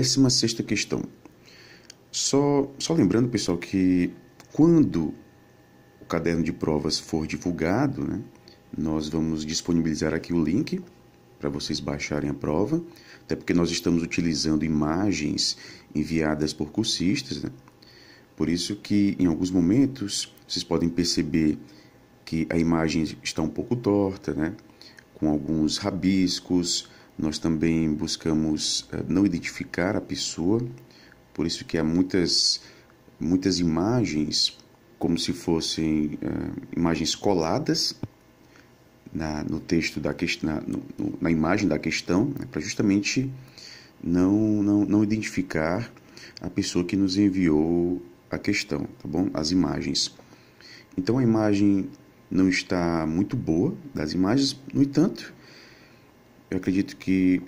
16 sexta questão. Só, só lembrando, pessoal, que quando o caderno de provas for divulgado, né, nós vamos disponibilizar aqui o link para vocês baixarem a prova, até porque nós estamos utilizando imagens enviadas por cursistas, né? Por isso que em alguns momentos vocês podem perceber que a imagem está um pouco torta, né? com alguns rabiscos, nós também buscamos eh, não identificar a pessoa, por isso que há muitas, muitas imagens como se fossem uh, imagens coladas na, no texto da questão, na, no, na imagem da questão, né, para justamente não, não, não identificar a pessoa que nos enviou a questão, tá bom? As imagens. Então a imagem não está muito boa das imagens, no entanto, eu acredito que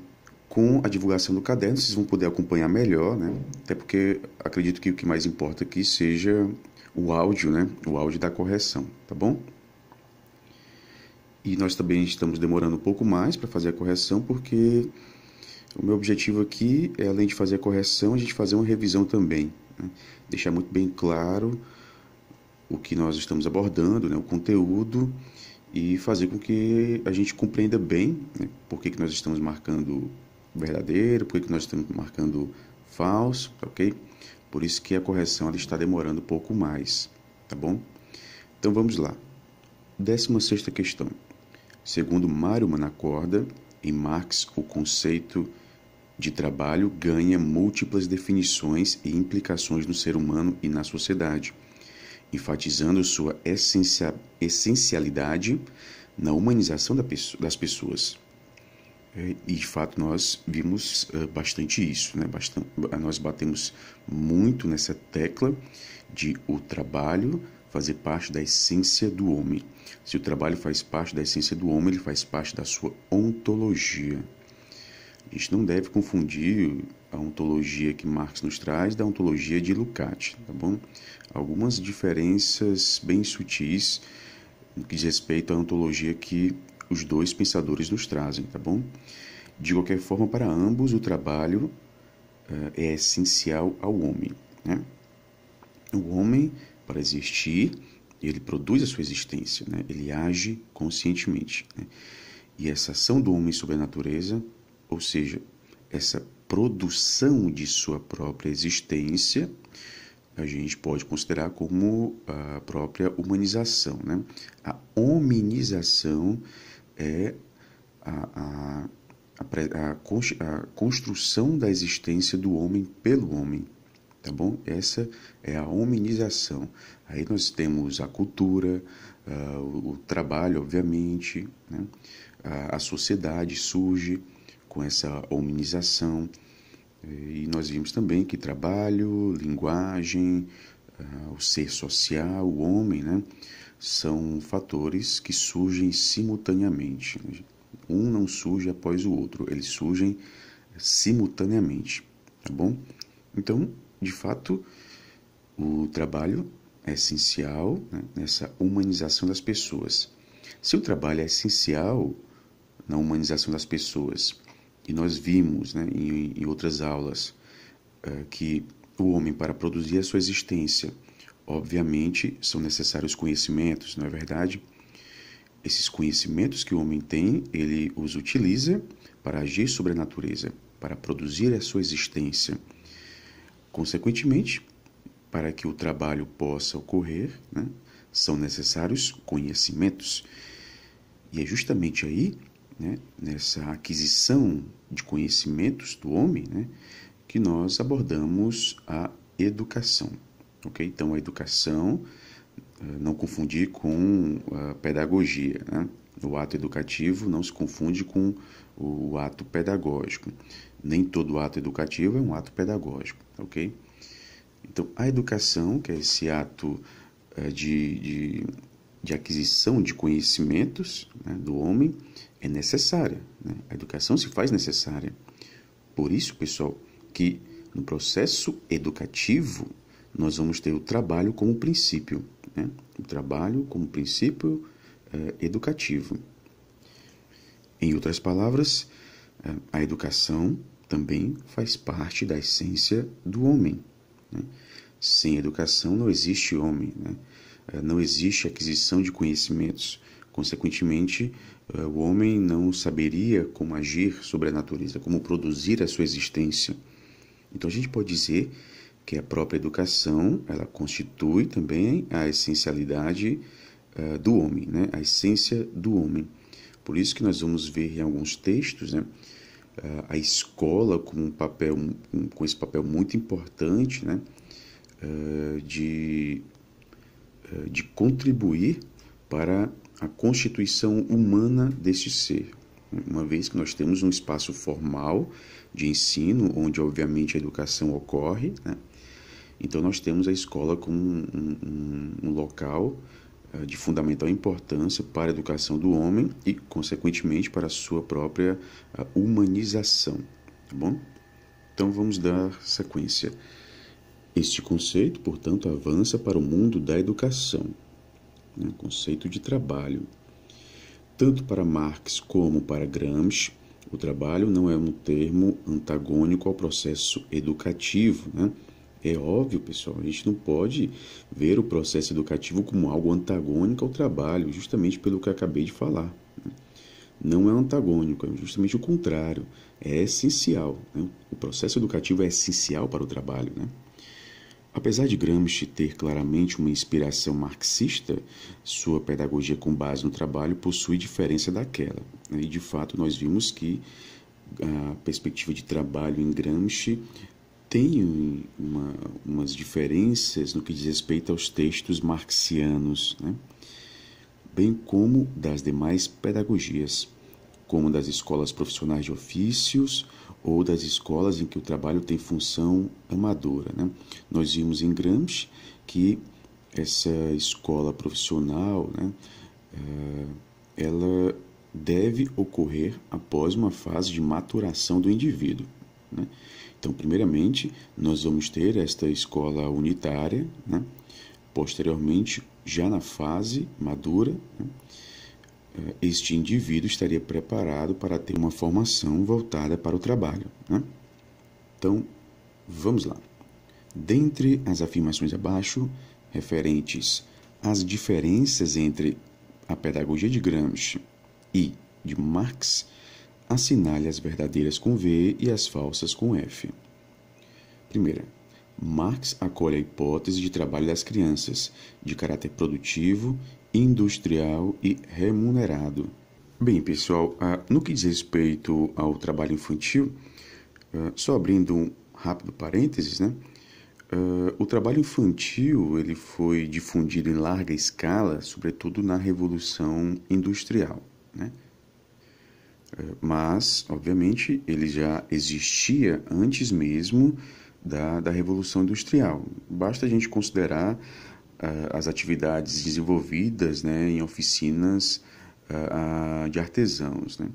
com a divulgação do caderno vocês vão poder acompanhar melhor, né? Até porque acredito que o que mais importa aqui seja o áudio, né? O áudio da correção, tá bom? E nós também estamos demorando um pouco mais para fazer a correção, porque o meu objetivo aqui é, além de fazer a correção, a gente fazer uma revisão também. Né? Deixar muito bem claro o que nós estamos abordando, né? o conteúdo e fazer com que a gente compreenda bem né, por que, que nós estamos marcando verdadeiro, por que, que nós estamos marcando falso, tá ok? Por isso que a correção ela está demorando um pouco mais, tá bom? Então vamos lá. 16 questão. Segundo Mário Manacorda, em Marx, o conceito de trabalho ganha múltiplas definições e implicações no ser humano e na sociedade enfatizando sua essencia, essencialidade na humanização da das pessoas. É, e de fato nós vimos uh, bastante isso, né? nós batemos muito nessa tecla de o trabalho fazer parte da essência do homem. Se o trabalho faz parte da essência do homem, ele faz parte da sua ontologia. A gente não deve confundir a ontologia que Marx nos traz da ontologia de Lukács, tá bom? Algumas diferenças bem sutis no que diz respeito à ontologia que os dois pensadores nos trazem, tá bom? De qualquer forma, para ambos o trabalho uh, é essencial ao homem, né? O homem, para existir, ele produz a sua existência, né? ele age conscientemente. Né? E essa ação do homem sobre a natureza, ou seja, essa produção de sua própria existência, a gente pode considerar como a própria humanização. Né? A hominização é a, a, a, a, construção da existência do homem pelo homem. Tá bom? Essa é a hominização. Aí nós temos a cultura, uh, o, trabalho, obviamente, né? a, sociedade surge com essa hominização, e nós vimos também que trabalho, linguagem, ah, o ser social, o homem, né, são fatores que surgem simultaneamente. Um não surge após o outro, eles surgem simultaneamente, tá bom? Então, de fato, o trabalho é essencial né, nessa humanização das pessoas. Se o trabalho é essencial na humanização das pessoas e nós vimos né, em, em outras aulas uh, que o homem, para produzir a sua existência, obviamente são necessários conhecimentos, não é verdade? Esses conhecimentos que o homem tem, ele os utiliza para agir sobre a natureza, para produzir a sua existência. Consequentemente, para que o trabalho possa ocorrer, né, são necessários conhecimentos. E é justamente aí né, nessa aquisição de conhecimentos do homem, né, que nós abordamos a educação. ok? Então, a educação, eh, não confundir com a pedagogia. Né? O ato educativo não se confunde com o ato pedagógico. Nem todo ato educativo é um ato pedagógico, ok? Então, a educação, que é esse ato eh, de, de, de aquisição de conhecimentos né, do homem, é necessária. Né? A educação se faz necessária. Por isso, pessoal, que no processo educativo nós vamos ter o trabalho como princípio. Né? O trabalho como princípio eh, educativo. Em outras palavras, eh, a educação também faz parte da essência do homem. Né? Sem educação não existe homem, né? Eh, não existe aquisição de conhecimentos. Consequentemente, eh, o homem não saberia como agir sobre a natureza, como produzir a sua existência. Então a gente pode dizer que a própria educação ela constitui também a essencialidade uh, do homem, né? a essência do homem. Por isso que nós vamos ver em alguns textos né, uh, a escola com um papel, um, com esse papel muito importante né, uh, de, de contribuir para a constituição humana deste ser, uma vez que nós temos um espaço formal de ensino, onde obviamente a educação ocorre, né? então nós temos a escola como um, um, um local eh, de fundamental importância para a educação do homem e, consequentemente, para a sua própria eh, humanização, tá bom? Então vamos dar sequência. Este conceito, portanto, avança para o mundo da educação, conceito de trabalho. Tanto para Marx como para Gramsci, o trabalho não é um termo antagônico ao processo educativo. Né? É óbvio, pessoal, a gente não pode ver o processo educativo como algo antagônico ao trabalho, justamente pelo que acabei de falar. Né? Não é antagônico, é justamente o contrário. É essencial. Né? O processo educativo é essencial para o trabalho. Né? Apesar de Gramsci ter claramente uma inspiração marxista, sua pedagogia com base no trabalho possui diferença daquela. E de fato nós vimos que a perspectiva de trabalho em Gramsci tem uma, umas diferenças no que diz respeito aos textos marxianos, né? bem como das demais pedagogias, como das escolas profissionais de ofícios ou das escolas em que o trabalho tem função amadora. Né? Nós vimos em Gramsci que essa escola profissional né, eh, ela deve ocorrer após uma fase de maturação do indivíduo. Né? Então, primeiramente, nós vamos ter esta escola unitária, né? posteriormente, já na fase madura. Né? este indivíduo estaria preparado para ter uma formação voltada para o trabalho. Né? Então, vamos lá. Dentre as afirmações abaixo, referentes às diferenças entre a pedagogia de Gramsci e de Marx, assinale as verdadeiras com V e as falsas com F. Primeira, Marx acolhe a hipótese de trabalho das crianças, de caráter produtivo industrial e remunerado. Bem, pessoal, ah, no que diz respeito ao trabalho infantil, ah, só abrindo um rápido parênteses, né? Ah, o trabalho infantil ele foi difundido em larga escala, sobretudo na Revolução Industrial, né? mas, obviamente, ele já existia antes mesmo da, da Revolução Industrial. Basta a gente considerar eh, as atividades desenvolvidas né, em oficinas eh, de artesãos. Né?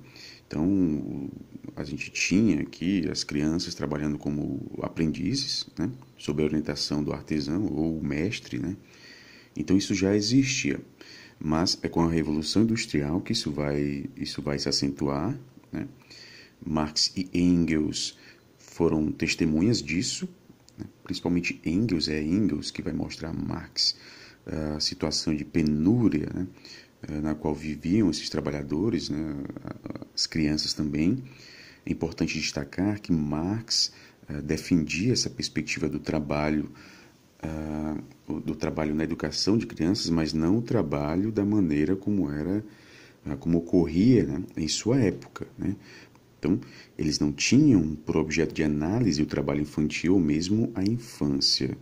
Então, a gente tinha aqui as crianças trabalhando como aprendizes, né? sob a orientação do artesão ou mestre. Né? Então, isso já existia, mas é com a Revolução Industrial que isso vai, isso vai se acentuar. Né? Marx e Engels foram testemunhas disso, principalmente Engels, é Engels que vai mostrar a Marx eh, a situação de penúria né, eh, na qual viviam esses trabalhadores, né, as crianças também. É importante destacar que Marx eh, defendia essa perspectiva do trabalho do trabalho na educação de crianças, mas não o trabalho da maneira como era como ocorria né, em sua época, né? Então, eles não tinham por objeto de análise o trabalho infantil ou mesmo a infância.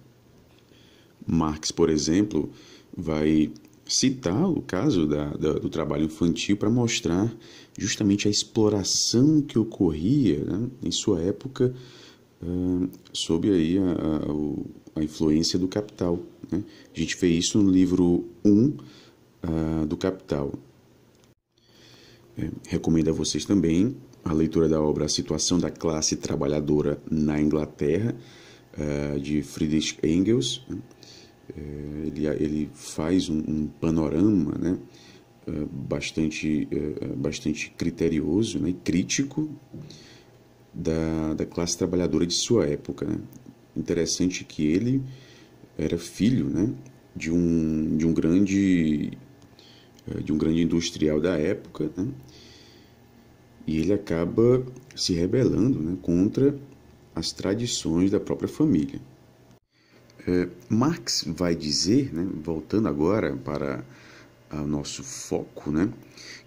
Marx, por exemplo, vai citar o caso da, da, do trabalho infantil para mostrar justamente a exploração que ocorria né, em sua época uh, sob aí a, a, a, influência do capital. Né? A gente vê isso no livro 1 um, uh, do Capital. É, recomendo a vocês também a leitura da obra A Situação da Classe Trabalhadora na Inglaterra, eh, de Friedrich Engels. Né? Eh, ele, ele faz um, um panorama né, eh, bastante, bastante criterioso né, e crítico da, da classe trabalhadora de sua época. Né. Interessante que ele era filho né, de, um, de um grande de um grande industrial da época, né, e ele acaba se rebelando né, contra as tradições da própria família. É, Marx vai dizer, né, voltando agora para o nosso foco, né,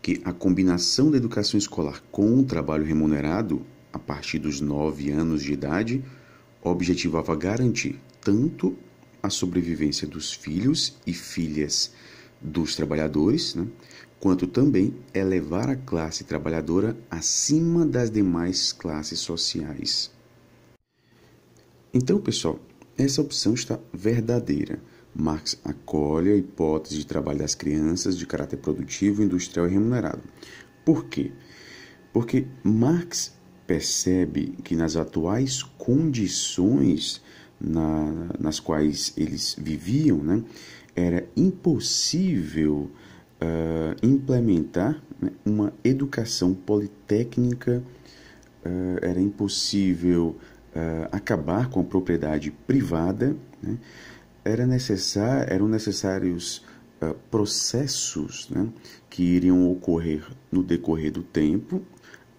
que a combinação da educação escolar com o trabalho remunerado, a partir dos nove anos de idade, objetivava garantir tanto a sobrevivência dos filhos e filhas dos trabalhadores, né, quanto também é levar a classe trabalhadora acima das demais classes sociais. Então, pessoal, essa opção está verdadeira. Marx acolhe a hipótese de trabalho das crianças de caráter produtivo, industrial e remunerado. Por quê? Porque Marx percebe que nas atuais condições na, nas quais eles viviam, né, era impossível uh, implementar né, uma educação politécnica, uh, era impossível uh, acabar com a propriedade privada, né, era necessar, eram necessários processos né, que iriam ocorrer no decorrer do tempo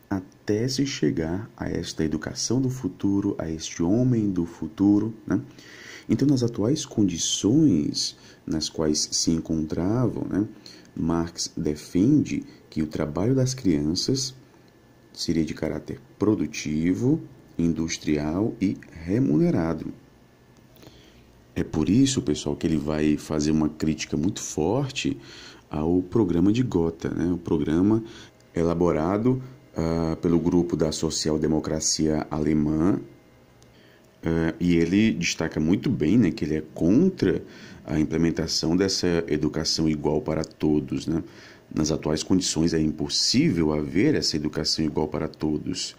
até se chegar a esta educação do futuro, a este homem do futuro. Né? Então, nas atuais condições nas quais se encontravam, né, Marx defende que o trabalho das crianças seria de caráter produtivo, industrial e remunerado. É por isso, pessoal, que ele vai fazer uma crítica muito forte ao programa de Gotha, né? o programa elaborado uh, pelo grupo da social-democracia alemã Uh, e ele destaca muito bem né, que ele é contra a implementação dessa educação igual para todos. Né? Nas atuais condições é impossível haver essa educação igual para todos.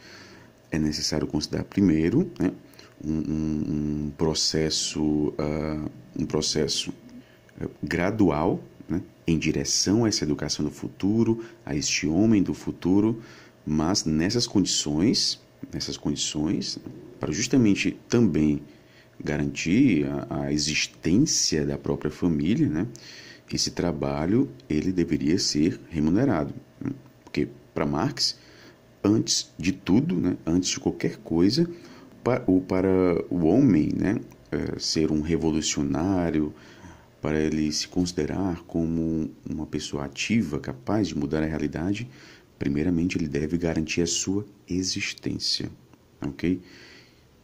É necessário considerar primeiro né, um, um, processo, uh, um processo ah, eh, gradual né, em direção a essa educação do futuro, a este homem do futuro, mas nessas condições, nessas condições, para justamente também garantir a, a, existência da própria família, né? esse trabalho ele deveria ser remunerado, né? porque para Marx, antes de tudo, né? antes de qualquer coisa, para o, para o homem né? É, ser um revolucionário, para ele se considerar como uma pessoa ativa, capaz de mudar a realidade, primeiramente ele deve garantir a sua existência, ok?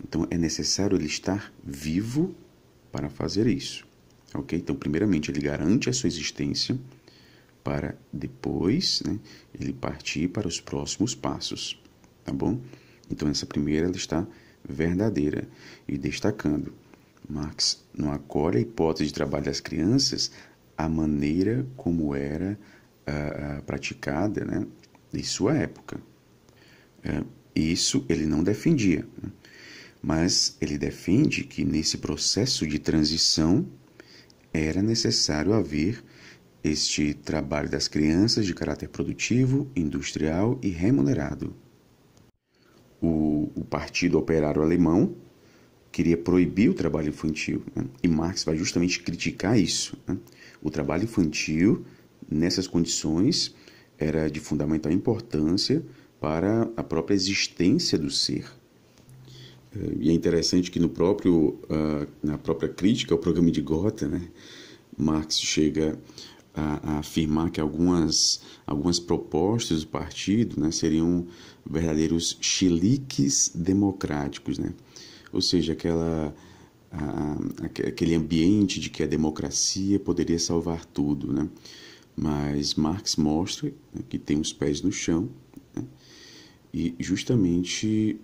Então é necessário ele estar vivo para fazer isso. Ok? Então, primeiramente, ele garante a sua existência para depois né, ele partir para os próximos passos. Tá bom? Então, essa primeira ela está verdadeira e destacando. Marx não acolhe a hipótese de trabalho das crianças a maneira como era uh, praticada né, em sua época. Uh, isso ele não defendia. Né? mas ele defende que nesse processo de transição era necessário haver este trabalho das crianças de caráter produtivo, industrial e remunerado. O, o Partido Operário Alemão queria proibir o trabalho infantil né? e Marx vai justamente criticar isso. Né? O trabalho infantil, nessas condições, era de fundamental importância para a própria existência do ser. E é interessante que no próprio, ah, na própria crítica ao programa de Gotha, né, Marx chega a, a, afirmar que algumas, algumas propostas do partido né, seriam verdadeiros chiliques democráticos, né? ou seja, aquela, a, aquele ambiente de que a democracia poderia salvar tudo. Né? Mas Marx mostra que tem os pés no chão né, e justamente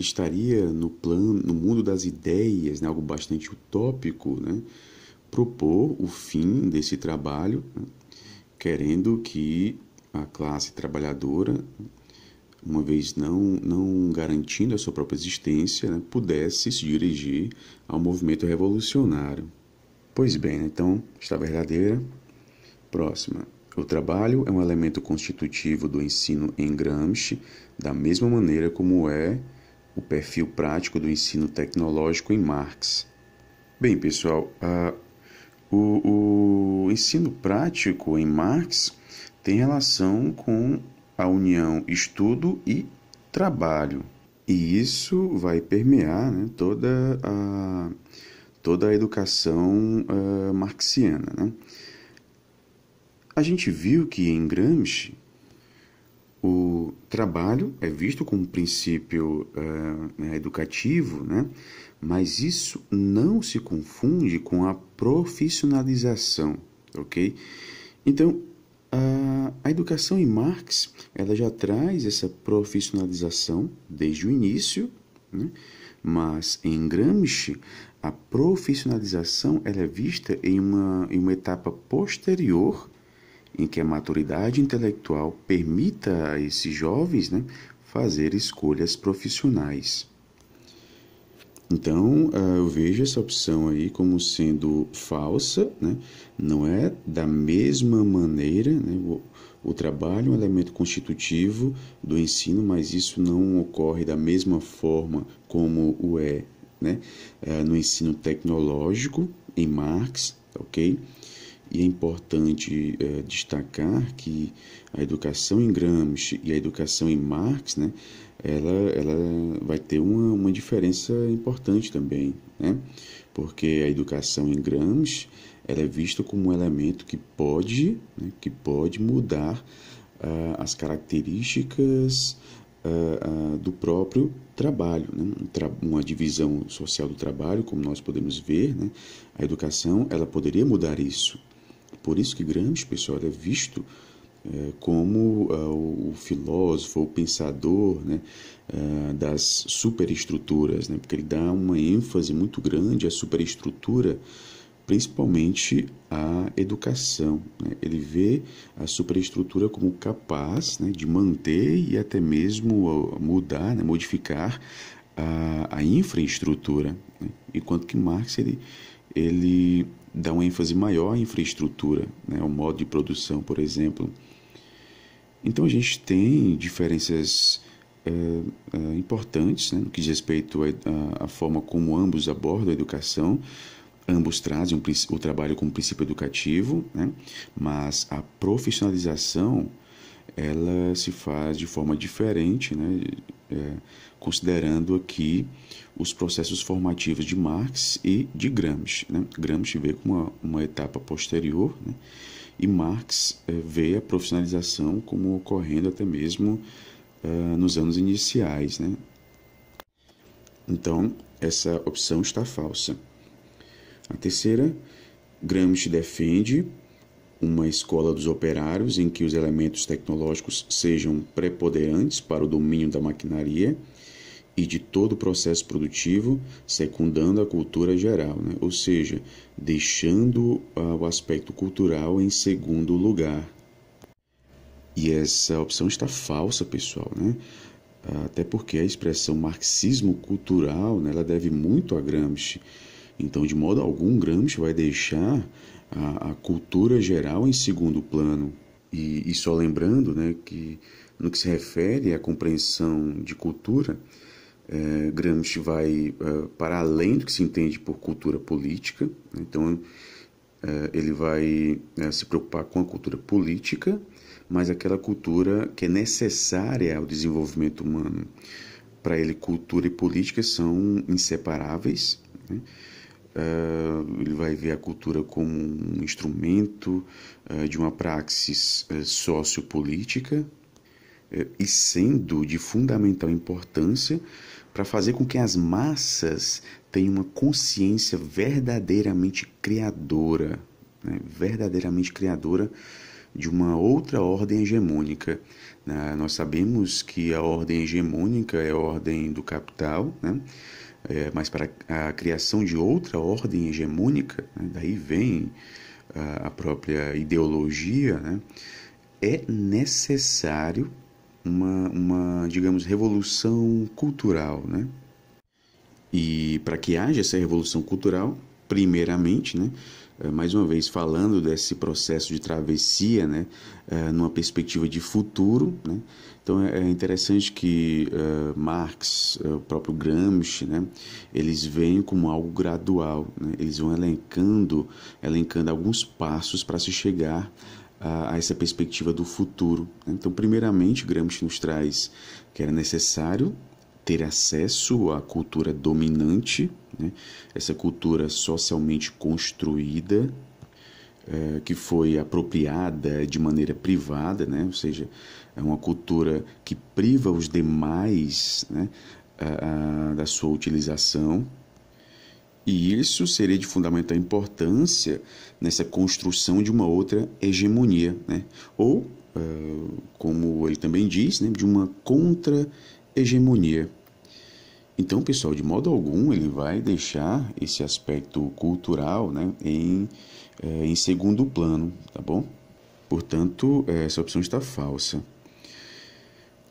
estaria no plano, no mundo das ideias, né, algo bastante utópico, né, propor o fim desse trabalho, né, querendo que a classe trabalhadora, uma vez não não garantindo a sua própria existência, né, pudesse se dirigir ao movimento revolucionário. Pois bem, né, então está verdadeira. Próxima. O trabalho é um elemento constitutivo do ensino em Gramsci, da mesma maneira como é o perfil prático do ensino tecnológico em Marx. Bem, pessoal, o, o ensino prático em Marx tem relação com a união estudo e trabalho. E isso vai permear né, toda, a, toda a educação uh, marxiana. Né? A gente viu que em Gramsci o trabalho é visto como um princípio eh, né, educativo, né? mas isso não se confunde com a profissionalização, ok? Então, a, a educação em Marx ela já traz essa profissionalização desde o início, né? mas em Gramsci a profissionalização ela é vista em uma, em uma etapa posterior em que a maturidade intelectual permita a esses jovens né, fazer escolhas profissionais. Então, ah, eu vejo essa opção aí como sendo falsa, né? não é da mesma maneira, né? o, o trabalho é um elemento constitutivo do ensino, mas isso não ocorre da mesma forma como o é, né? Ah, no ensino tecnológico, em Marx, ok? E é importante é, destacar que a educação em Gramsci e a educação em Marx, né, ela, ela vai ter uma, uma diferença importante também, né? porque a educação em Gramsci ela é vista como um elemento que pode, né, que pode mudar uh, as características uh, uh, do próprio trabalho, né? uma divisão social do trabalho, como nós podemos ver, né? a educação ela poderia mudar isso. Por isso que Gramsci, pessoal, é visto é, como é, o filósofo, o pensador né, é, das superestruturas, né, porque ele dá uma ênfase muito grande à superestrutura, principalmente à educação. Né? Ele vê a superestrutura como capaz né, de manter e até mesmo mudar, né, modificar a, a infraestrutura, né? enquanto que Marx ele, ele dá uma ênfase maior à infraestrutura, né, ao modo de produção, por exemplo. Então a gente tem diferenças é, é, importantes né, no que diz respeito à forma como ambos abordam a educação. Ambos trazem um, o trabalho como princípio educativo, né, mas a profissionalização ela se faz de forma diferente, né, é, considerando aqui os processos formativos de Marx e de Gramsci. Né? Gramsci veio com uma, uma etapa posterior né? e Marx eh, vê a profissionalização como ocorrendo até mesmo eh, nos anos iniciais. Né? Então, essa opção está falsa. A terceira, Gramsci defende uma escola dos operários em que os elementos tecnológicos sejam preponderantes para o domínio da maquinaria e de todo o processo produtivo, secundando a cultura geral, né? ou seja, deixando uh, o aspecto cultural em segundo lugar. E essa opção está falsa, pessoal, né? até porque a expressão marxismo cultural né, ela deve muito a Gramsci. Então, de modo algum, Gramsci vai deixar a, a cultura geral em segundo plano. E, e só lembrando né, que, no que se refere à compreensão de cultura, é, Gramsci vai é, para além do que se entende por cultura política, né? então é, ele vai é, se preocupar com a cultura política, mas aquela cultura que é necessária ao desenvolvimento humano. Para ele, cultura e política são inseparáveis. Né? Uh, ele vai ver a cultura como um instrumento uh, de uma praxis uh, sociopolítica e sendo de fundamental importância para fazer com que as massas tenham uma consciência verdadeiramente criadora, né? verdadeiramente criadora de uma outra ordem hegemônica. Né? Nós sabemos que a ordem hegemônica é a ordem do capital, né? É, mas para a criação de outra ordem hegemônica, né? daí vem ah, a, própria ideologia, né? é necessário uma, uma digamos, revolução cultural, né? E para que haja essa revolução cultural, primeiramente, né, eh, mais uma vez falando desse processo de travessia, né, eh, numa perspectiva de futuro, né, então é, é interessante que uh, Marx, o próprio Gramsci, né, eles vêm como algo gradual, né, eles vão elencando, elencando alguns passos para se chegar a, a essa perspectiva do futuro. Né? Então, primeiramente, Gramsci nos traz que era necessário ter acesso à cultura dominante, né? essa cultura socialmente construída, é, que foi apropriada de maneira privada, né? ou seja, é uma cultura que priva os demais né? a, a, da sua utilização. E isso seria de fundamental importância nessa construção de uma outra hegemonia, né? ou, ah, como ele também diz, né, de uma contra-hegemonia. Então, pessoal, de modo algum ele vai deixar esse aspecto cultural né, em, eh, em segundo plano, tá bom? Portanto, essa opção está falsa.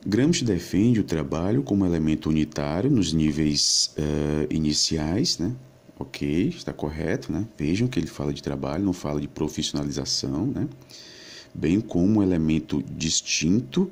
Gramsci defende o trabalho como elemento unitário nos níveis uh, iniciais, né? Ok, está correto, né? Vejam que ele fala de trabalho, não fala de profissionalização, né? Bem como um elemento distinto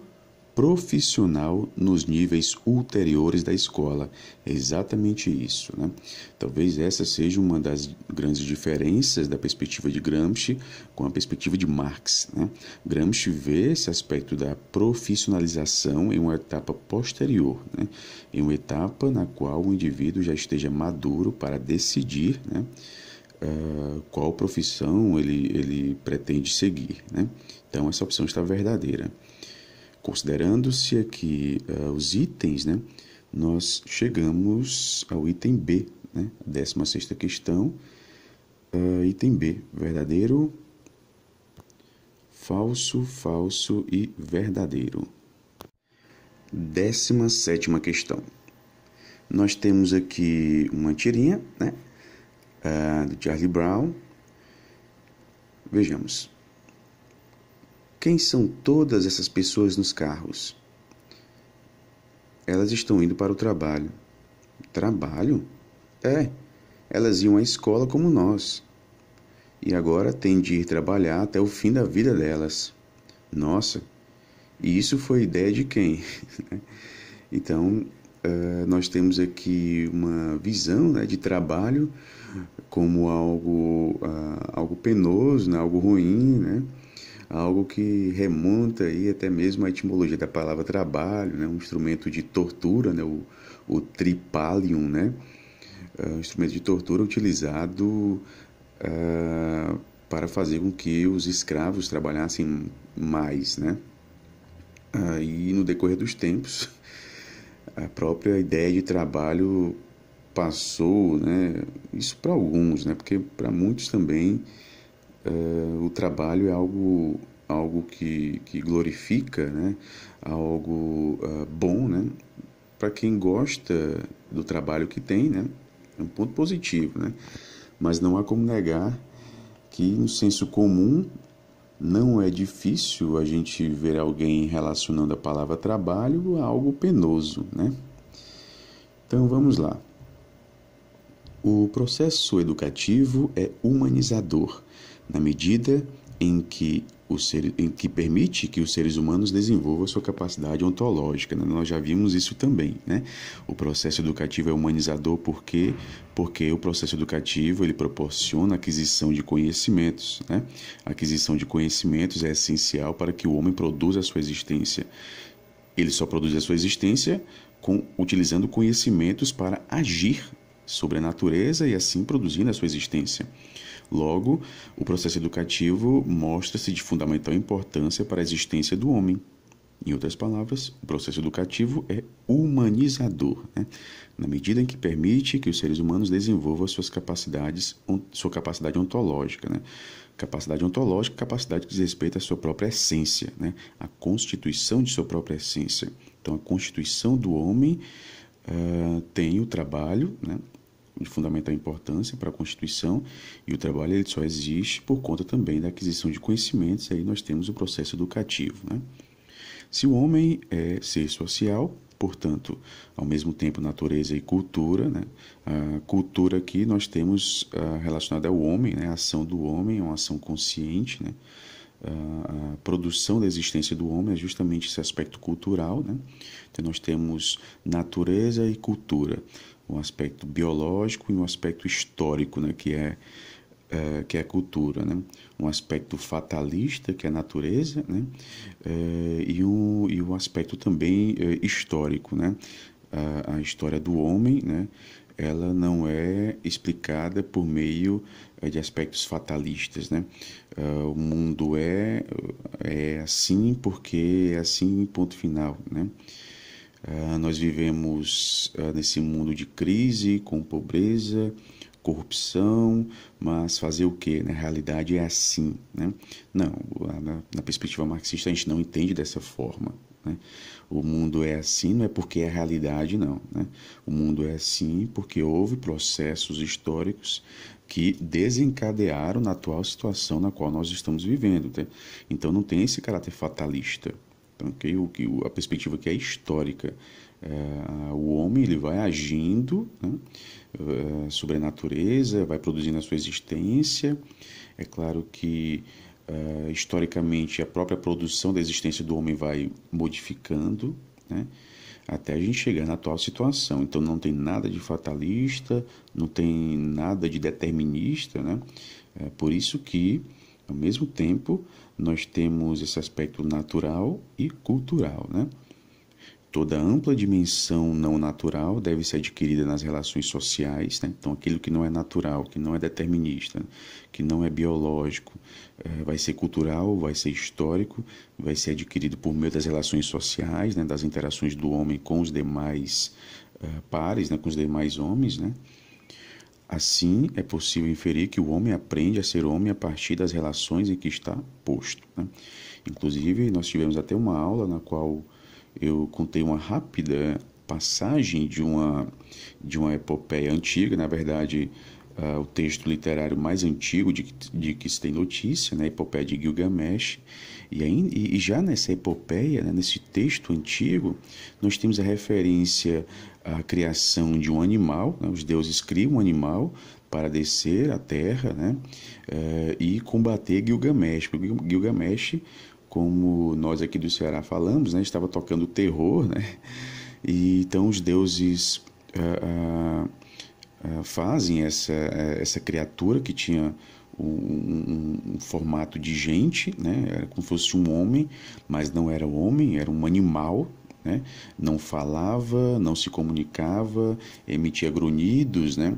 profissional nos níveis ulteriores da escola. É exatamente isso. Né? Talvez essa seja uma das grandes diferenças da perspectiva de Gramsci com a perspectiva de Marx. Né? Gramsci vê esse aspecto da profissionalização em uma etapa posterior, né? em uma etapa na qual o indivíduo já esteja maduro para decidir. Né? Uh, qual profissão ele, ele pretende seguir. Né? Então, essa opção está verdadeira. Considerando-se aqui uh, eh, os itens, né, nós chegamos ao item B, né, 16 questão, uh, item B, verdadeiro, falso, falso e verdadeiro. 17 questão. Nós temos aqui uma tirinha né, uh, do Charlie Brown. Vejamos. Quem são todas essas pessoas nos carros? Elas estão indo para o trabalho. Trabalho? É, elas iam à escola como nós. E agora têm de ir trabalhar até o fim da vida delas. Nossa, e isso foi ideia de quem? então, Uh, nós temos aqui uma visão né, de trabalho como algo, uh, algo penoso, né, algo ruim, né? algo que remonta aí até mesmo à etimologia da palavra trabalho, né? um instrumento de tortura, né? o, o tripalium, né? É um instrumento de tortura utilizado uh, para fazer com que os escravos trabalhassem mais. Né? Uh, e no decorrer dos tempos, a própria ideia de trabalho passou, né? isso para alguns, né? porque para muitos também uh, o trabalho é algo algo que, que glorifica, né? algo uh, bom, né? para quem gosta do trabalho que tem, né? é um ponto positivo, né? mas não há como negar que no senso comum não é difícil a gente ver alguém relacionando a palavra trabalho a algo penoso, né? Então vamos lá. O processo educativo é humanizador na medida em que, o ser, em que permite que os seres humanos desenvolvam sua capacidade ontológica. Né? Nós já vimos isso também. Né? O processo educativo é humanizador porque, porque o processo educativo ele proporciona a aquisição de conhecimentos. Né? A aquisição de conhecimentos é essencial para que o homem produza a sua existência. Ele só produz a sua existência com, utilizando conhecimentos para agir sobre a natureza e assim produzindo a sua existência. Logo, o processo educativo mostra-se de fundamental importância para a existência do homem. Em outras palavras, o processo educativo é humanizador, né? na medida em que permite que os seres humanos desenvolvam suas capacidades, sua capacidade ontológica. Né? Capacidade ontológica, capacidade que diz respeito à sua própria essência, né? a constituição de sua própria essência. Então, a constituição do homem uh, tem o trabalho, né? de fundamental importância para a Constituição e o trabalho ele só existe por conta também da aquisição de conhecimentos, aí nós temos o processo educativo. Né? Se o homem é ser social, portanto, ao mesmo tempo natureza e cultura, né? a cultura aqui nós temos ah, relacionada ao homem, né? a ação do homem é uma ação consciente, né? a produção da existência do homem é justamente esse aspecto cultural. Né? Então, nós temos natureza e cultura um aspecto biológico e um aspecto histórico, né, que é, é que é cultura, né? um aspecto fatalista, que é a natureza, né? É, e, um, e o aspecto também é, histórico. Né? A, a história do homem né? ela não é explicada por meio de aspectos fatalistas, né? o mundo é é assim porque é assim ponto final, né? Eh, nós vivemos eh, nesse mundo de crise, com pobreza, corrupção, mas fazer o que? Na né? realidade é assim. Né? Não, na, perspectiva marxista a gente não entende dessa forma. Né? O mundo é assim, não é porque é realidade, não. Né? O mundo é assim porque houve processos históricos que desencadearam na atual situação na qual nós estamos vivendo. Né? Então não tem esse caráter fatalista ok? O que a perspectiva que é histórica, é, o homem ele vai agindo né? é, sobre a natureza, vai produzindo a sua existência. É claro que é, historicamente a própria produção da existência do homem vai modificando, né? até a gente chegar na atual situação. Então não tem nada de fatalista, não tem nada de determinista, né? É por isso que, ao mesmo tempo, nós temos esse aspecto natural e cultural, né? Toda ampla dimensão não natural deve ser adquirida nas relações sociais, né? então aquilo que não é natural, que não é determinista, que não é biológico, eh, vai ser cultural, vai ser histórico, vai ser adquirido por meio das relações sociais, né? das interações do homem com os demais eh, pares, né? com os demais homens, né? Assim, é possível inferir que o homem aprende a ser homem a partir das relações em que está posto. Né? Inclusive, nós tivemos até uma aula na qual eu contei uma rápida passagem de uma, de uma epopeia antiga, na verdade, uh, o texto literário mais antigo de, de que se tem notícia, né? a epopeia de Gilgamesh, e, aí, e já nessa epopeia, né, nesse texto antigo, nós temos a referência à criação de um animal, né, os deuses criam um animal para descer à terra né, eh, e combater Gilgamesh. Gilgamesh, como nós aqui do Ceará falamos, né, estava tocando terror, né, e então os deuses eh, ah, ah, fazem essa, eh, essa criatura que tinha um, um, formato de gente, né? Era como se fosse um homem, mas não era homem, era um animal, né? Não falava, não se comunicava, emitia grunhidos, né?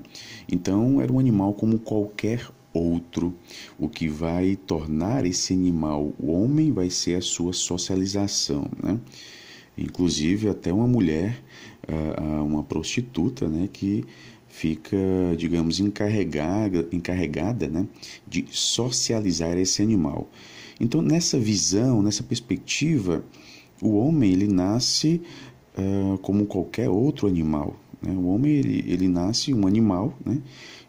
Então era um animal como qualquer outro. O que vai tornar esse animal o homem vai ser a sua socialização, né? Inclusive até uma mulher, ah, ah, uma prostituta, né? Que fica, digamos, encarregada, encarregada né, de socializar esse animal. Então, nessa visão, nessa perspectiva, o homem ele nasce uh, como qualquer outro animal. Né? O homem ele, ele nasce um animal, né?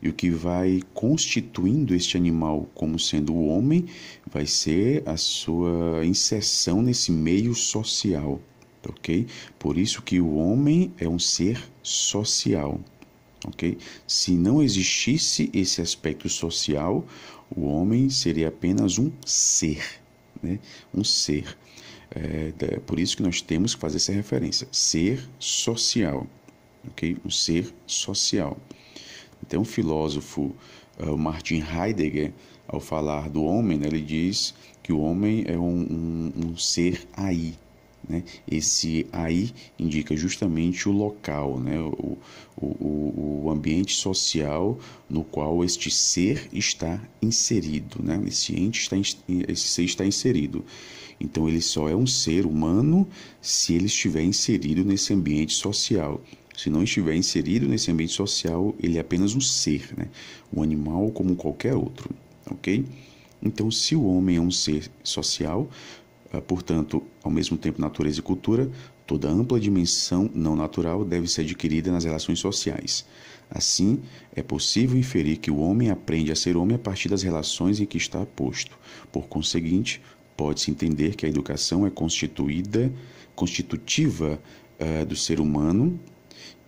e o que vai constituindo este animal como sendo o homem vai ser a sua inserção nesse meio social. ok? Por isso que o homem é um ser social ok? Se não existisse esse aspecto social, o homem seria apenas um ser, né? Um ser. É, é por isso que nós temos que fazer essa referência, ser social, ok? Um ser social. Então, o filósofo uh, Martin Heidegger, ao falar do homem, né, ele diz que o homem é um, um, um ser aí, né? Esse aí indica justamente o local, né? o, o, o ambiente social no qual este ser está inserido, né? Esse ente está, esse ser está inserido. Então ele só é um ser humano se ele estiver inserido nesse ambiente social. Se não estiver inserido nesse ambiente social, ele é apenas um ser, né? um animal como qualquer outro, ok? Então, se o homem é um ser social, ah, portanto, ao mesmo tempo natureza e cultura, Toda ampla dimensão não natural deve ser adquirida nas relações sociais. Assim, é possível inferir que o homem aprende a ser homem a partir das relações em que está posto. Por conseguinte, pode-se entender que a educação é constituída, constitutiva uh, do ser humano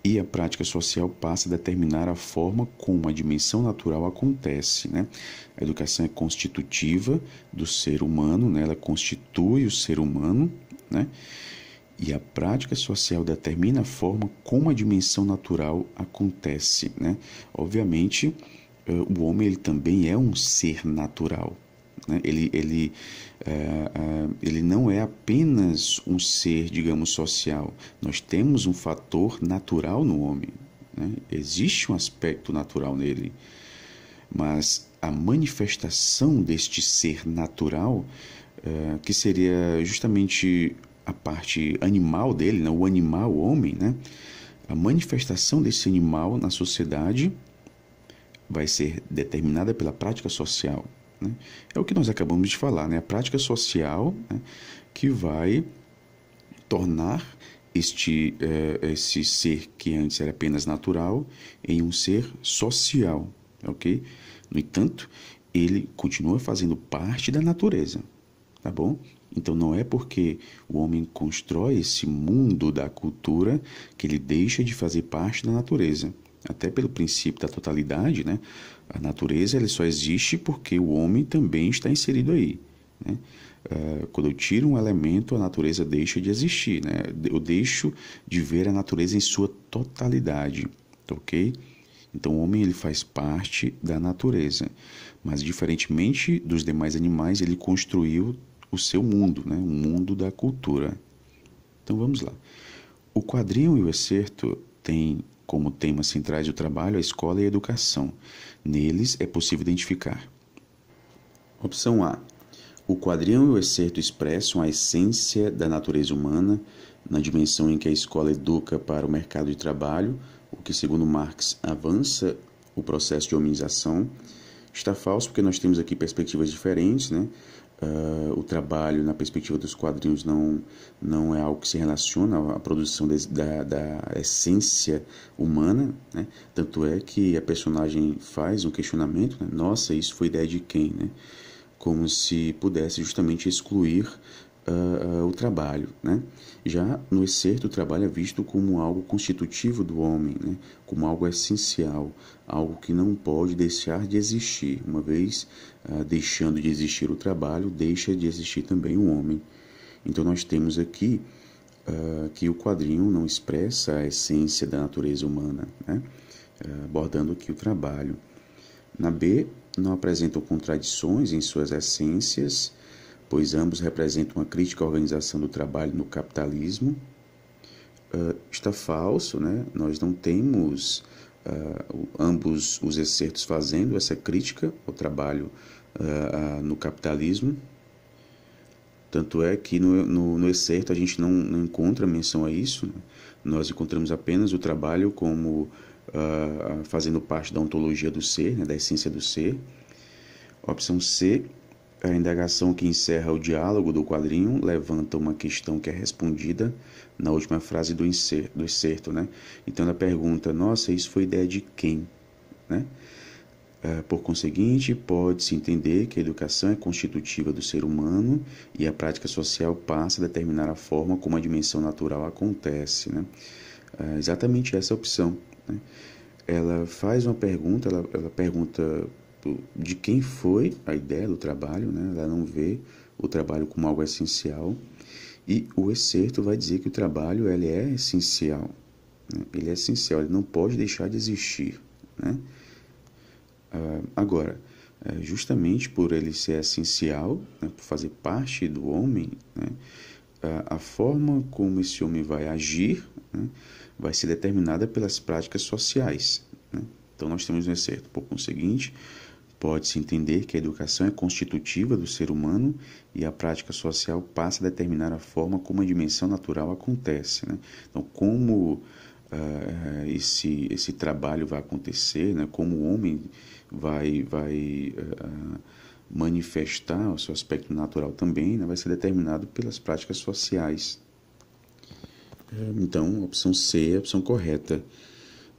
e a prática social passa a determinar a forma como a dimensão natural acontece. Né? A educação é constitutiva do ser humano, né? ela constitui o ser humano. Né? e a prática social determina a forma como a dimensão natural acontece. Né? Obviamente, eh, o homem ele também é um ser natural. Né? Ele, ele, eh, eh, ele não é apenas um ser, digamos, social. Nós temos um fator natural no homem. Né? Existe um aspecto natural nele. Mas a manifestação deste ser natural, uh, que seria justamente a parte animal dele, né? o animal, o homem, né? a manifestação desse animal na sociedade vai ser determinada pela prática social. Né? É o que nós acabamos de falar, né? a prática social né? que vai tornar este, eh, esse ser que antes era apenas natural em um ser social. ok? No entanto, ele continua fazendo parte da natureza. Tá bom? Então não é porque o homem constrói esse mundo da cultura que ele deixa de fazer parte da natureza. Até pelo princípio da totalidade, né? a natureza ela só existe porque o homem também está inserido aí. Né? Ah, quando eu tiro um elemento, a natureza deixa de existir. Né? Eu deixo de ver a natureza em sua totalidade. Tá ok? Então o homem ele faz parte da natureza, mas diferentemente dos demais animais, ele construiu o seu mundo, né? o mundo da cultura. Então vamos lá. O quadrinho e o excerto têm como temas centrais do trabalho a escola e a educação. Neles é possível identificar. Opção A. O quadrinho e o excerto expressam a essência da natureza humana na dimensão em que a escola educa para o mercado de trabalho, o que, segundo Marx, avança o processo de hominização. Está falso porque nós temos aqui perspectivas diferentes, né? uh, o trabalho na perspectiva dos quadrinhos não, não é algo que se relaciona à produção de, da, da essência humana, né? tanto é que a personagem faz um questionamento, né? nossa, isso foi ideia de quem? Né? Como se pudesse justamente excluir uh, o trabalho, né? Já no excerto, o trabalho é visto como algo constitutivo do homem, né? como algo essencial, algo que não pode deixar de existir. Uma vez ah, deixando de existir o trabalho, deixa de existir também o homem. Então, nós temos aqui ah, que o quadrinho não expressa a essência da natureza humana, né? Ah, abordando aqui o trabalho. Na B, não apresentam contradições em suas essências pois ambos representam uma crítica à organização do trabalho no capitalismo. Uh, está falso, né? nós não temos uh, ambos os excertos fazendo essa crítica ao trabalho uh, no capitalismo. Tanto é que no, no, no excerto a gente não, não, encontra menção a isso, né? nós encontramos apenas o trabalho como fazendo parte da ontologia do ser, né? da essência do ser. Opção C, a indagação que encerra o diálogo do quadrinho levanta uma questão que é respondida na última frase do, inser, do excerto, né? Então ela pergunta: Nossa, isso foi ideia de quem? Né? É, Por conseguinte, pode-se entender que a educação é constitutiva do ser humano e a prática social passa a determinar a forma como a dimensão natural acontece. Né? É exatamente essa opção. Né? Ela faz uma pergunta, ela, ela pergunta de quem foi a ideia do trabalho, né? ela não vê o trabalho como algo essencial. E o excerto vai dizer que o trabalho ele é essencial, né? ele é essencial, ele não pode deixar de existir. Né? Ah, agora, é justamente por ele ser essencial, né? por fazer parte do homem, né? a forma como esse homem vai agir né? vai ser determinada pelas práticas sociais. Né? Então, nós temos um excerto. Por conseguinte, Pode-se entender que a educação é constitutiva do ser humano e a prática social passa a determinar a forma como a dimensão natural acontece. Né? Então, como uh, esse, esse trabalho vai acontecer, né? como o homem vai, vai uh, manifestar o seu aspecto natural também, né? vai ser determinado pelas práticas sociais. Eh, então, a opção C é a opção correta.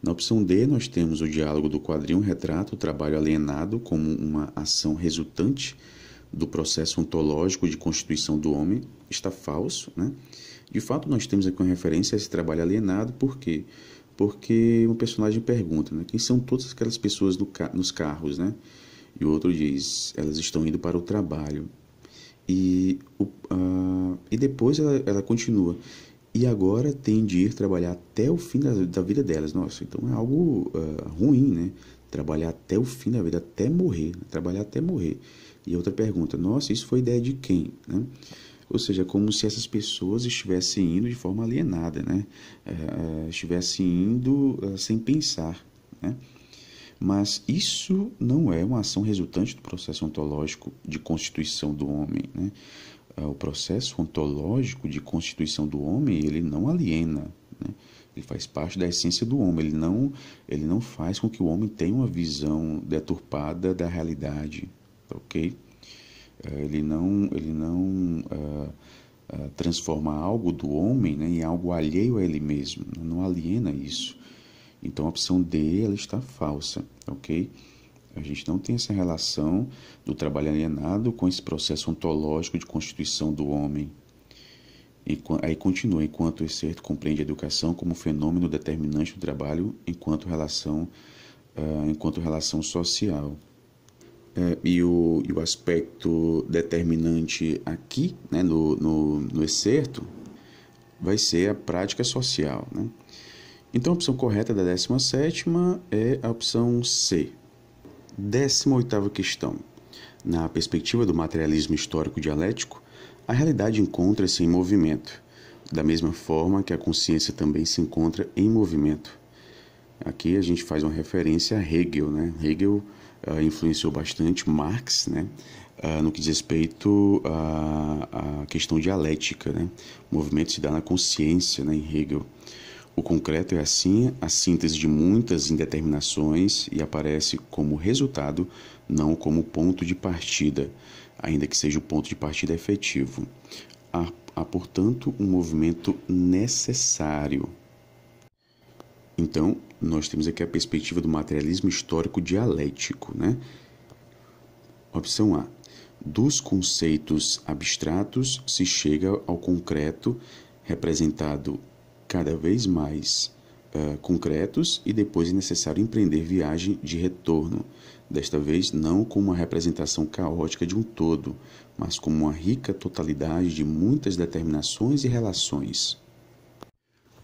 Na opção D, nós temos o diálogo do quadrinho retrato o trabalho alienado como uma ação resultante do processo ontológico de constituição do homem, está falso. Né? De fato, nós temos aqui uma referência a esse trabalho alienado, por quê? Porque um personagem pergunta, né, quem são todas aquelas pessoas no ca nos carros, né? E o outro diz, elas estão indo para o trabalho. E, o, uh, e depois ela, ela continua, e agora tem de ir trabalhar até o fim da, da vida delas. Nossa, então é algo uh, ruim, né? Trabalhar até o fim da vida, até morrer. Né? Trabalhar até morrer. E outra pergunta, nossa, isso foi ideia de quem? Né? Ou seja, como se essas pessoas estivessem indo de forma alienada, né? Uh, estivessem indo uh, sem pensar, né? Mas isso não é uma ação resultante do processo ontológico de constituição do homem, né? É o processo ontológico de constituição do homem, ele não aliena, né? ele faz parte da essência do homem, ele não, ele não faz com que o homem tenha uma visão deturpada da realidade, tá ok? É, ele não, ele não uh, uh, transforma algo do homem né, em algo alheio a ele mesmo, não aliena isso. Então a opção D ela está falsa, tá ok? A gente não tem essa relação do trabalho alienado com esse processo ontológico de constituição do homem. E aí continua, enquanto o certo compreende a educação como fenômeno determinante do trabalho enquanto relação, uh, enquanto relação social. É, e, o, e o aspecto determinante aqui, né, no, no, no excerto, vai ser a prática social. Né? Então, a opção correta da 17 é a opção C, 18ª questão. Na perspectiva do materialismo histórico dialético, a realidade encontra-se em movimento, da mesma forma que a consciência também se encontra em movimento. Aqui a gente faz uma referência a Hegel, né? Hegel uh, influenciou bastante Marx, né? Uh, no que diz respeito à, à questão dialética, né? O movimento se dá na consciência, né? Em Hegel. O concreto é assim a síntese de muitas indeterminações e aparece como resultado, não como ponto de partida, ainda que seja o ponto de partida efetivo. Há, há portanto, um movimento necessário. Então, nós temos aqui a perspectiva do materialismo histórico dialético, né? Opção A. Dos conceitos abstratos se chega ao concreto representado cada vez mais uh, concretos e depois é necessário empreender viagem de retorno. Desta vez, não como uma representação caótica de um todo, mas como uma rica totalidade de muitas determinações e relações.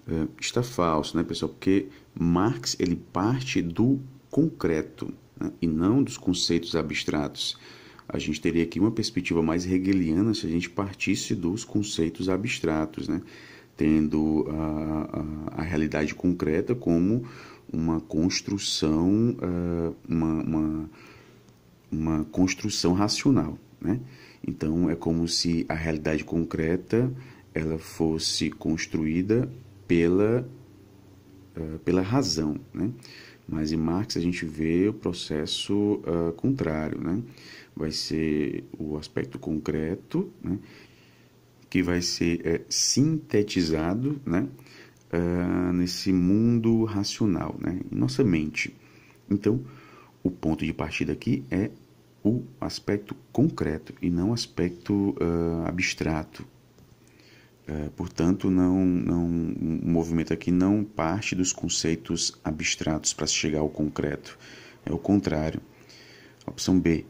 Uh, está falso, né, pessoal? Porque Marx ele parte do concreto né, e não dos conceitos abstratos. A gente teria aqui uma perspectiva mais hegeliana se a gente partisse dos conceitos abstratos, né? tendo a, a, a realidade concreta como uma construção, eh, uma, uma, uma construção racional. Né? Então é como se a realidade concreta ela fosse construída pela, uh, pela razão, né? Mas em Marx a gente vê o processo uh, contrário, né? Vai ser o aspecto concreto, né? que vai ser é, sintetizado né, uh, nesse mundo racional, né, em nossa mente. Então, o ponto de partida aqui é o aspecto concreto e não aspecto uh, abstrato. Uh, portanto, não, não, o movimento aqui não parte dos conceitos abstratos para chegar ao concreto. É o contrário. Opção B,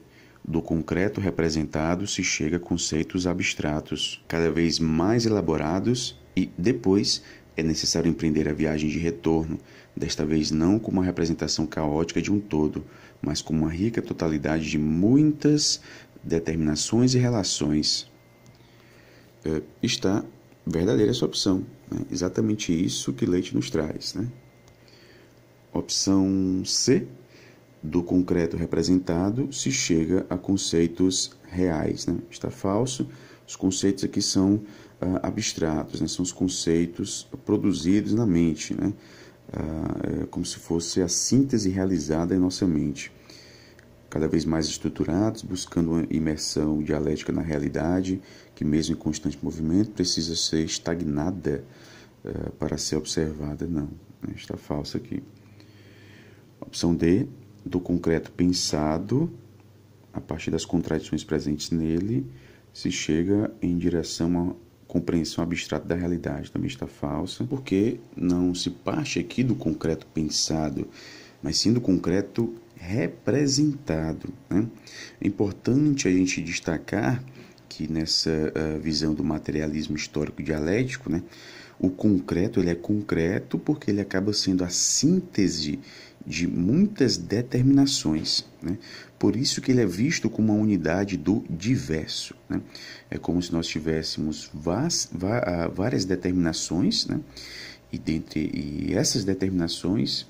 do concreto representado se chega a conceitos abstratos, cada vez mais elaborados, e depois é necessário empreender a viagem de retorno, desta vez não como uma representação caótica de um todo, mas como uma rica totalidade de muitas determinações e relações. É, está verdadeira essa opção, né? exatamente isso que Leite nos traz. Né? Opção C do concreto representado se chega a conceitos reais. Né? Está falso. Os conceitos aqui são ah, abstratos, né? são os conceitos produzidos na mente, né? Ah, é como se fosse a síntese realizada em nossa mente. Cada vez mais estruturados, buscando uma imersão dialética na realidade, que, mesmo em constante movimento, precisa ser estagnada eh, para ser observada. Não, né? está falso aqui. Opção D, do concreto pensado, a partir das contradições presentes nele, se chega em direção a compreensão abstrata da realidade também está falsa, porque não se parte aqui do concreto pensado, mas sim do concreto representado. Né? É importante a gente destacar que nessa uh, visão do materialismo histórico dialético, né, o concreto ele é concreto porque ele acaba sendo a síntese de muitas determinações. Né? Por isso que ele é visto como uma unidade do diverso. Né? É como se nós tivéssemos várias determinações, né? e, dentre, e essas determinações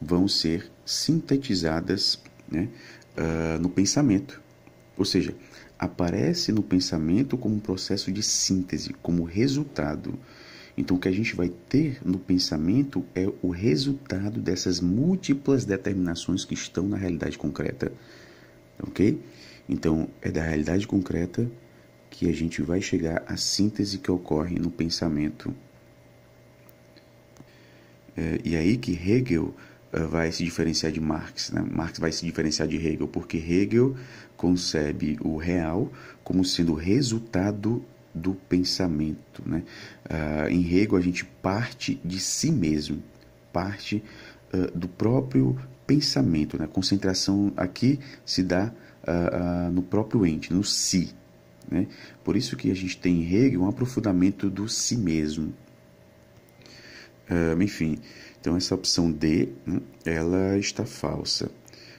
vão ser sintetizadas né? Uh, no pensamento. Ou seja, aparece no pensamento como um processo de síntese, como resultado então, o que a gente vai ter no pensamento é o resultado dessas múltiplas determinações que estão na realidade concreta. Ok? Então, é da realidade concreta que a gente vai chegar à síntese que ocorre no pensamento. É, e aí que Hegel eh, vai se diferenciar de Marx. Né? Marx vai se diferenciar de Hegel, porque Hegel concebe o real como sendo resultado do pensamento. Né? Uh, em rego, a gente parte de si mesmo, parte uh, do próprio pensamento. Né? A concentração aqui se dá uh, no próprio ente, no si. Né? Por isso que a gente tem em rego um aprofundamento do si mesmo. enfim, então essa opção D, né, ela está falsa.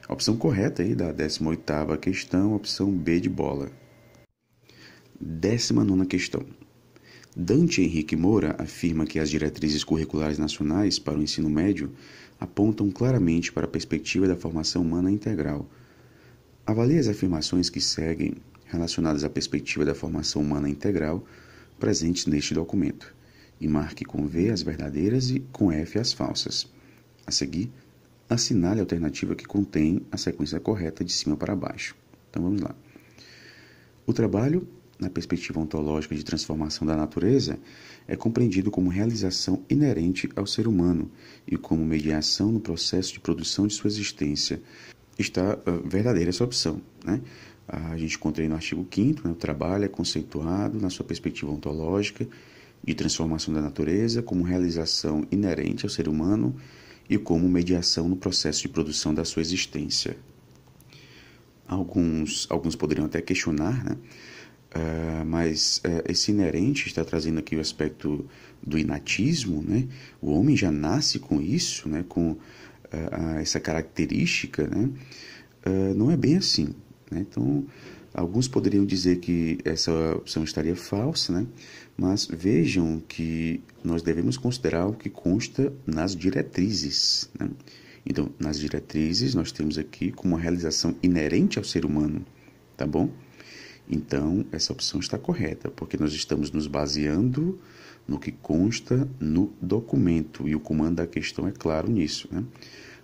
A opção correta aí da 18ª questão, opção B de bola. 19 questão. Dante Henrique Moura afirma que as diretrizes curriculares nacionais para o ensino médio apontam claramente para a perspectiva da formação humana integral. Avalie as afirmações que seguem relacionadas à perspectiva da formação humana integral presentes neste documento e marque com V as verdadeiras e com F as falsas. A seguir, assinale a alternativa que contém a sequência correta de cima para baixo. Então vamos lá. O trabalho na perspectiva ontológica de transformação da natureza, é compreendido como realização inerente ao ser humano e como mediação no processo de produção de sua existência. Está uh, verdadeira essa opção. Né? A gente encontrei no artigo 5 né, o trabalho é conceituado na sua perspectiva ontológica de transformação da natureza como realização inerente ao ser humano e como mediação no processo de produção da sua existência. Alguns, alguns poderiam até questionar, né? Ah, mas uh, esse inerente está trazendo aqui o aspecto do inatismo, né? O homem já nasce com isso, né? Com uh, essa característica, né? não é bem assim, né? Então, alguns poderiam dizer que essa opção estaria falsa, né? Mas vejam que nós devemos considerar o que consta nas diretrizes, né? Então, nas diretrizes nós temos aqui como uma realização inerente ao ser humano, tá bom? Então, essa opção está correta, porque nós estamos nos baseando no que consta no documento e o comando da questão é claro nisso. Né?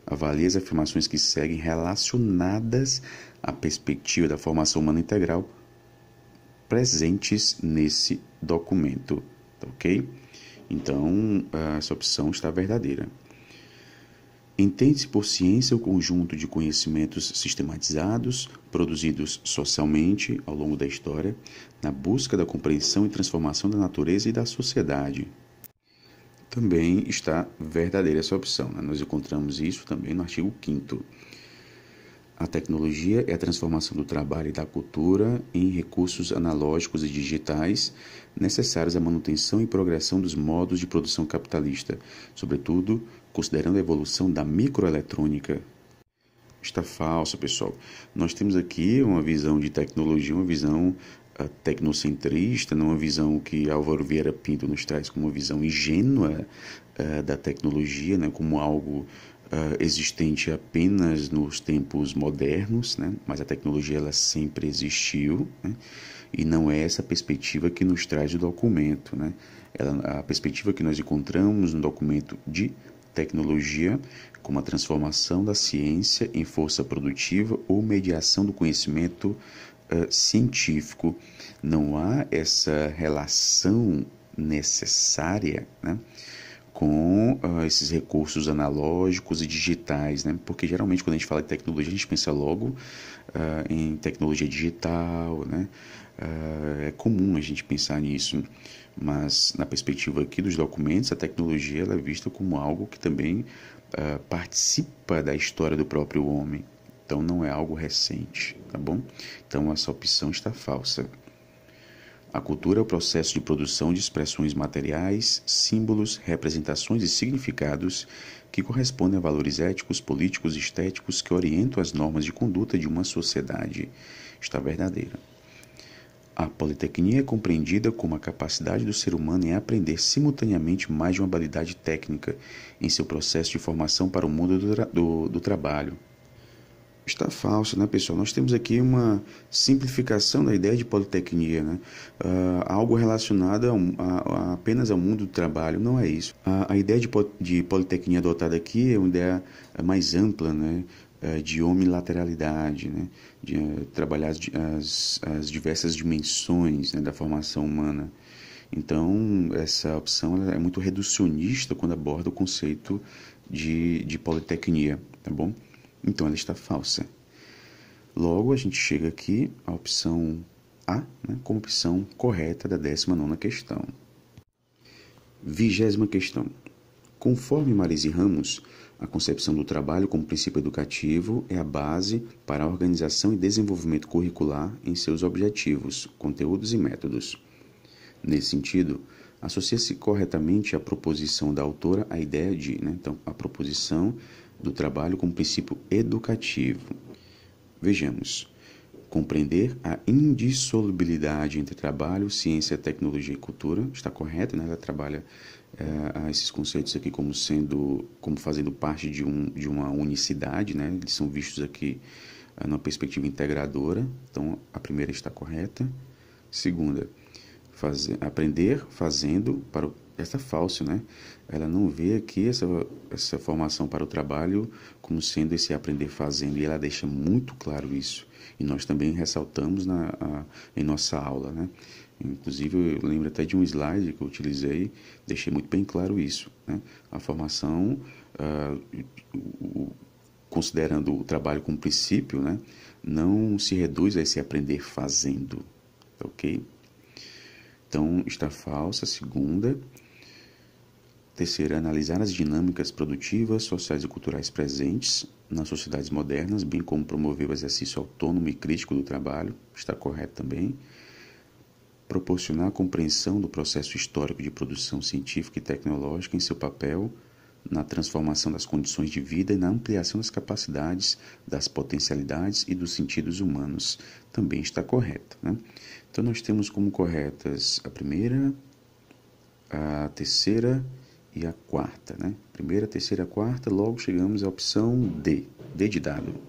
Avalie as afirmações que seguem relacionadas à perspectiva da formação humana integral presentes nesse documento, tá ok? Então, essa opção está verdadeira. Entende-se por ciência o conjunto de conhecimentos sistematizados, produzidos socialmente ao longo da história, na busca da compreensão e transformação da natureza e da sociedade. Também está verdadeira essa opção, né? nós encontramos isso também no artigo 5. A tecnologia é a transformação do trabalho e da cultura em recursos analógicos e digitais necessários à manutenção e progressão dos modos de produção capitalista, sobretudo considerando a evolução da microeletrônica. Está falso, pessoal. Nós temos aqui uma visão de tecnologia, uma visão uh, tecnocentrista, uma visão que Álvaro Vieira Pinto nos traz como uma visão ingênua uh, da tecnologia, né, como algo Uh, existente apenas nos tempos modernos, né? mas a tecnologia ela sempre existiu, né? e não é essa perspectiva que nos traz o documento. Né? Ela, a perspectiva que nós encontramos no documento de tecnologia, como a transformação da ciência em força produtiva ou mediação do conhecimento uh, científico. Não há essa relação necessária né, com uh, esses recursos analógicos e digitais, né? porque geralmente quando a gente fala de tecnologia, a gente pensa logo uh, em tecnologia digital, né? Ah, é comum a gente pensar nisso mas na perspectiva aqui dos documentos, a tecnologia é vista como algo que também uh, participa da história do próprio homem. Então não é algo recente, tá bom? Então essa opção está falsa. A cultura é o processo de produção de expressões materiais, símbolos, representações e significados que correspondem a valores éticos, políticos e estéticos que orientam as normas de conduta de uma sociedade. Está verdadeira. A politecnia é compreendida como a capacidade do ser humano em aprender simultaneamente mais de uma habilidade técnica em seu processo de formação para o mundo do, tra do, do trabalho. Está falso, né, pessoal? Nós temos aqui uma simplificação da ideia de politecnia, né? Uh, algo relacionado a, a, a apenas ao mundo do trabalho. Não é isso. A, a ideia de, de politecnia adotada aqui é uma ideia mais ampla, né? Eh, de homilateralidade, né? de eh, trabalhar as, as diversas dimensões né? da formação humana. Então, essa opção é muito reducionista quando aborda o conceito de, de politecnia, tá bom? Então, ela está falsa. Logo, a gente chega aqui à opção A, né, como opção correta da 19 questão. Vigésima questão. Conforme Marise Ramos, a concepção do trabalho como princípio educativo é a base para a organização e desenvolvimento curricular em seus objetivos, conteúdos e métodos. Nesse sentido, associa-se corretamente a proposição da autora à ideia de, né? então, a proposição do trabalho como princípio educativo. Vejamos compreender a indissolubilidade entre trabalho, ciência, tecnologia e cultura. Está correto, né? Ela trabalha é, esses conceitos aqui como sendo, como fazendo parte de, um, de uma unicidade, né? Eles são vistos aqui é, numa perspectiva integradora. Então, a primeira está correta. Segunda, fazer, aprender fazendo para o essa é falso, né? Ela não vê aqui essa, essa formação para o trabalho como sendo esse aprender fazendo, e ela deixa muito claro isso e nós também ressaltamos na, a, em nossa aula. Né? Inclusive, eu lembro até de um slide que eu utilizei, deixei muito bem claro isso. Né? A formação, uh, o, considerando o trabalho como princípio, né? não se reduz a esse aprender fazendo, ok? Então, está falsa. Segunda. Terceira, analisar as dinâmicas produtivas, sociais e culturais presentes nas sociedades modernas, bem como promover o exercício autônomo e crítico do trabalho, está correto também. Proporcionar a compreensão do processo histórico de produção científica e tecnológica em seu papel na transformação das condições de vida e na ampliação das capacidades, das potencialidades e dos sentidos humanos também está correta. Né? Então, nós temos como corretas a primeira, a terceira e a quarta, né? Primeira, terceira, quarta, logo chegamos à opção D, D de dado.